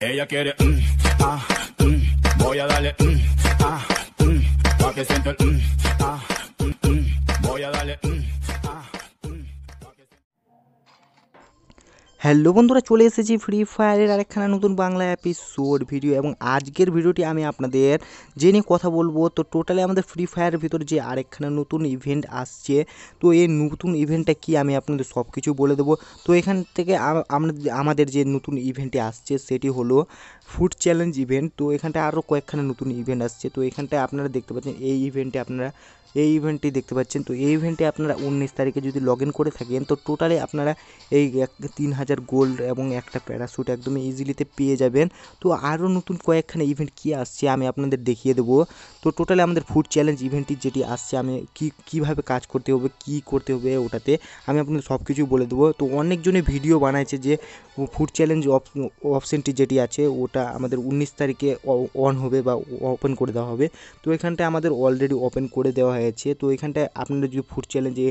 Ella quiere, un, mm, ah, mm, voy a darle, un, mm, ah, pa' que el, ah, voy a darle, hello বন্ধুরা চলে এসেছি free ফায়ারের আরেকখানা নতুন Bangla episode video এবং আজকের ভিডিওটি আমি আপনাদের জেনে কথা বলবো তো টোটালি আমাদের ফ্রি ফায়ারের ভিতর যে আরেকখানা নতুন ইভেন্ট আসছে তো এই নতুন ইভেন্টটা কি আমি আপনাদের সব কিছু বলে দেবো তো এখান থেকে আমাদের যে নতুন ইভেন্টটি আসছে সেটি হলো ফুড চ্যালেঞ্জ ইভেন্ট তো এখানটা আরও কয়েকখানা নতুন ইভেন্ট আসছে তো এখানটায় আপনারা দেখতে পাচ্ছেন এই ইভেন্টে আপনারা এই ইভেন্টটি দেখতে পাচ্ছেন তো এই ইভেন্টে আপনারা উনিশ তারিখে যদি লগ করে থাকেন তো টোটালি আপনারা এই তিন হাজার হাজার গোল্ড এবং একটা প্যারাশ্যুট একদম ইজিলিতে পেয়ে যাবেন তো আরও নতুন কয়েকখানে ইভেন্ট কী আসছে আমি আপনাদের দেখিয়ে দেবো তো টোটালি আমাদের ফুড চ্যালেঞ্জ ইভেন্টটি যেটি আসছে আমি কী কীভাবে কাজ করতে হবে কি করতে হবে ওটাতে আমি আপনাদের সব কিছু বলে দেবো তো অনেকজনে ভিডিও বানাইছে যে ফুড চ্যালেঞ্জ অপশনটি যেটি আছে ওটা আমাদের উনিশ তারিখে অন হবে বা ওপেন করে দেওয়া হবে তো এখানটায় আমাদের অলরেডি ওপেন করে দেওয়া হয়েছে তো এখানটায় আপনারা যদি ফুড চ্যালেঞ্জে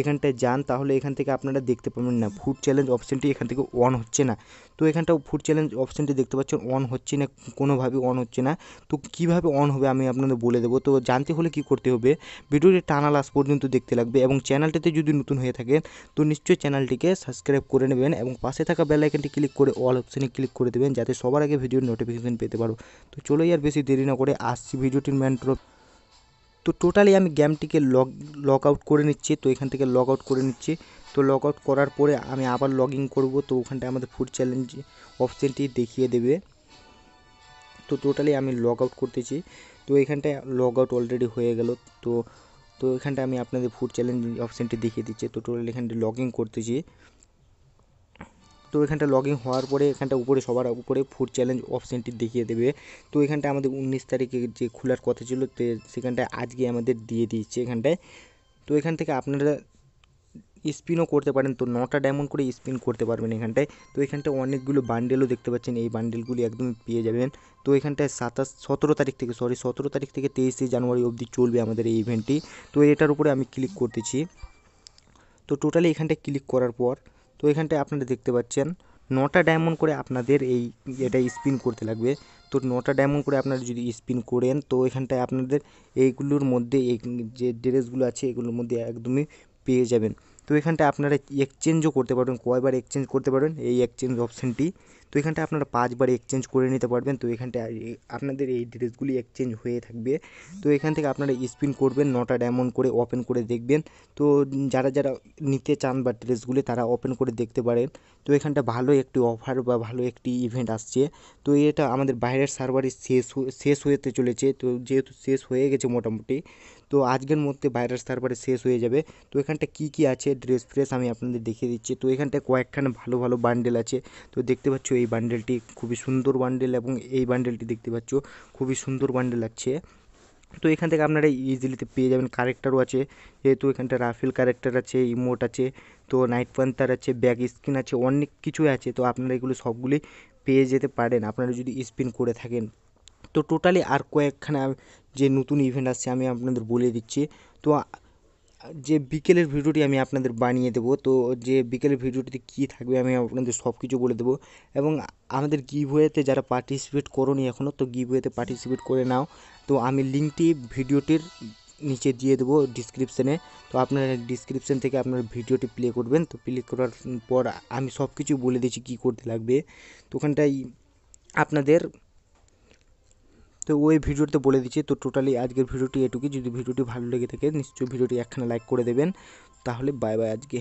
এখানটায় যান তাহলে এখান থেকে আপনারা দেখতে পাবেন না ফুড চ্যালেঞ্জ অপশানটি এখান থেকে অন হচ্ছে না তো এখানটাও ফুড চ্যালেঞ্জ অপশানটি দেখতে পাচ্ছেন অন হচ্ছে না কোনোভাবে অন হচ্ছে না তো কিভাবে অন হবে আমি আপনাদের বলে দেবো তো জানতে হলে কি করতে হবে ভিডিওটি টানা লাস্ট পর্যন্ত দেখতে লাগবে এবং চ্যানেলটিতে যদি নতুন হয়ে থাকে তো নিশ্চয়ই চ্যানেলটিকে সাবস্ক্রাইব করে নেবেন এবং পাশে থাকা বেল আইকনটি ক্লিক করে অল অপশানে ক্লিক করে দেবেন যাতে সবার আগে ভিডিওর নোটিফিকেশান পেতে পারো তো চলেই আর বেশি দেরি না করে আসছি ভিডিওটির ম্যান্ট্রপ তো টোটালি আমি গেমটিকে লগ লগ আউট করে নিচ্ছি তো এখান থেকে লগ আউট করে নিচ্ছি তো লগ আউট করার পরে আমি আবার লগ ইন করবো তো ওখানটায় আমাদের ফুড চ্যালেঞ্জ অপশানটি দেখিয়ে দেবে তো টোটালি আমি লগ আউট করতেছি তো এখানটায় লগ আউট অলরেডি হয়ে গেল তো তো এখানটা আমি আপনাদের ফুড চ্যালেঞ্জ অপশানটি দেখিয়ে দিচ্ছি তো টোটালি এখানটা লগ ইন করতেছি তো এখানটা লগ ইন হওয়ার পরে এখানটা উপরে সবার উপরে ফুড চ্যালেঞ্জ অপশানটি দেখিয়ে দেবে তো এখানটা আমাদের উনিশ তারিখে যে খোলার কথা ছিল তো সেখানটায় আজকে আমাদের দিয়ে দিচ্ছে এখানটায় তো এখান থেকে আপনারা স্পিনও করতে পারেন তো নটা ডায়মন্ড করে স্পিন করতে পারবেন এখানটায় তো এখানটায় অনেকগুলো বান্ডেলও দেখতে পাচ্ছেন এই বান্ডেলগুলি একদমই পেয়ে যাবেন তো এখানটায় সাতাশ সতেরো তারিখ থেকে সরি সতেরো তারিখ থেকে তেইশে জানুয়ারি অবধি চলবে আমাদের এই ইভেন্টটি তো এটার উপরে আমি ক্লিক করতেছি তো টোটালি এখানটায় ক্লিক করার পর তো এখানটায় আপনারা দেখতে পাচ্ছেন নটা ডায়মন্ড করে আপনাদের এই এটা স্পিন করতে লাগবে তো নটা ডায়মন্ড করে আপনারা যদি স্পিন করেন তো এখানটায় আপনাদের এইগুলোর মধ্যে এই যে ড্রেসগুলো আছে এগুলোর মধ্যে একদমই পেয়ে যাবেন তো এখানটা আপনারা এক্সচেঞ্জও করতে পারবেন কয়বার এক্সচেঞ্জ করতে পারবেন এই এক্সচেঞ্জ অপশানটি তো এখানটা আপনারা পাঁচবার এক্সচেঞ্জ করে নিতে পারবেন তো এখানটা আপনাদের এই ড্রেসগুলি এক্সচেঞ্জ হয়ে থাকবে তো এখান থেকে আপনারা স্পিন করবেন নটা ডায়মন্ড করে ওপেন করে দেখবেন তো যারা যারা নিতে চান বা ড্রেসগুলি তারা ওপেন করে দেখতে পারেন তো এখানটা ভালো একটি অফার বা ভালো একটি ইভেন্ট আসছে তো এটা আমাদের বাইরের সার্ভারে শেষ শেষ হয়েতে চলেছে তো যেহেতু শেষ হয়ে গেছে মোটামুটি তো আজকের মধ্যে ভাইরাস তারপরে শেষ হয়ে যাবে তো এখানটা কি কি আছে ড্রেস ফ্রেস আমি আপনাদের দেখিয়ে দিচ্ছি তো এখানটায় কয়েকখানে ভালো ভালো বান্ডেল আছে তো দেখতে পাচ্ছ এই বান্ডেলটি খুবই সুন্দর বান্ডেল এবং এই বান্ডেলটি দেখতে পাচ্ছ খুবই সুন্দর বান্ডেল লাগছে তো এখান থেকে আপনারা ইজিলিতে পেয়ে যাবেন কারেক্টারও আছে যেহেতু এখানটা রাফেল ক্যারেক্টার আছে ইমোট আছে তো নাইট পান্থার আছে ব্যাক স্ক্রিন আছে অনেক কিছুই আছে তো আপনারা এগুলো সবগুলি পেয়ে যেতে পারেন আপনারা যদি স্পিন করে থাকেন তো টোটালি আর কয়েকখানা যে নতুন ইভেন্ট আসছে আমি আপনাদের বলে দিচ্ছি তো যে বিকেলের ভিডিওটি আমি আপনাদের বানিয়ে দেবো তো যে বিকেলের ভিডিওটিতে কী থাকবে আমি আপনাদের সব কিছু বলে দেবো এবং আমাদের গিভওয়েতে যারা পার্টিসিপেট নি এখনও তো গিভওয়েতে পার্টিসিপেট করে নাও তো আমি লিঙ্কটি ভিডিওটির নিচে দিয়ে দেবো ডিসক্রিপশানে তো আপনারা ডিসক্রিপশান থেকে আপনার ভিডিওটি প্লে করবেন তো প্লে করার পর আমি সব কিছু বলে দিচ্ছি কী করতে লাগবে তো ওখানটাই আপনাদের তো ওই ভিডিওতে বলে দিচ্ছি তো টোটালি আজকের ভিডিওটি এটুকুই যদি ভিডিওটি ভালো লেগে থাকে নিশ্চয়ই ভিডিওটি একখানা লাইক করে দেবেন তাহলে বাই বাই আজকে